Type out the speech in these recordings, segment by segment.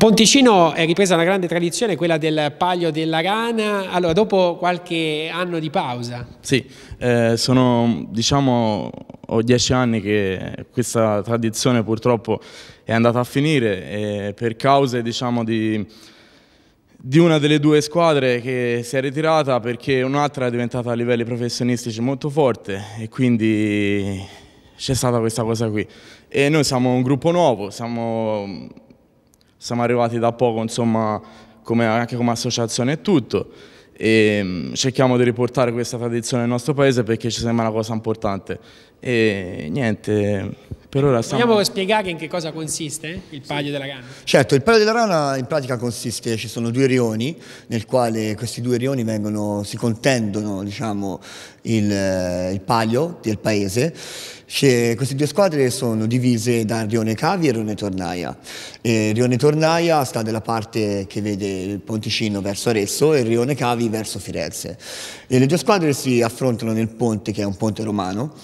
Ponticino è ripresa una grande tradizione, quella del Palio della Rana, allora dopo qualche anno di pausa. Sì, eh, sono diciamo ho dieci anni che questa tradizione purtroppo è andata a finire eh, per cause diciamo di, di una delle due squadre che si è ritirata perché un'altra è diventata a livelli professionistici molto forte e quindi c'è stata questa cosa qui. E noi siamo un gruppo nuovo, siamo siamo arrivati da poco, insomma, come, anche come associazione e tutto. E mm, cerchiamo di riportare questa tradizione nel nostro paese perché ci sembra una cosa importante. E niente. Per ora stiamo... Vogliamo spiegare in che cosa consiste il palio sì. della rana? Certo, il palio della rana in pratica consiste, ci sono due rioni nel quale questi due rioni vengono, si contendono diciamo, il, eh, il palio del paese queste due squadre sono divise da Rione Cavi e Rione Tornaia. E Rione Tornaia sta nella parte che vede il Ponticino verso Arezzo e Rione Cavi verso Firenze. E le due squadre si affrontano nel ponte, che è un ponte romano,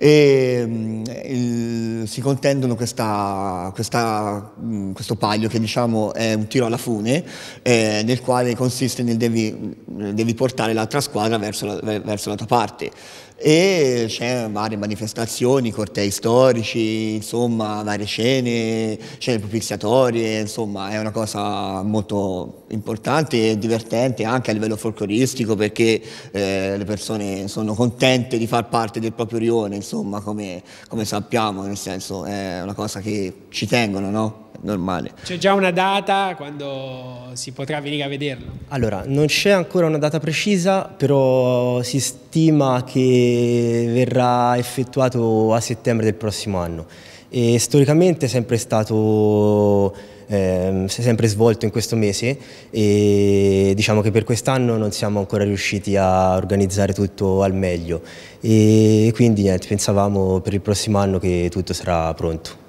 e mm, il, si contendono questa, questa, mm, questo paglio che diciamo è un tiro alla fune eh, nel quale consiste nel devi, devi portare l'altra squadra verso la, verso la tua parte e c'è varie manifestazioni, cortei storici, insomma, varie scene, scene propiziatorie, insomma, è una cosa molto importante e divertente anche a livello folcloristico perché eh, le persone sono contente di far parte del proprio rione, insomma, come, come sappiamo, nel senso è una cosa che ci tengono, no? È normale. C'è già una data quando si potrà venire a vederlo? Allora, non c'è ancora una data precisa, però si stima che verrà effettuato a settembre del prossimo anno. E storicamente è sempre stato ehm, si è sempre svolto in questo mese e diciamo che per quest'anno non siamo ancora riusciti a organizzare tutto al meglio e quindi niente, pensavamo per il prossimo anno che tutto sarà pronto.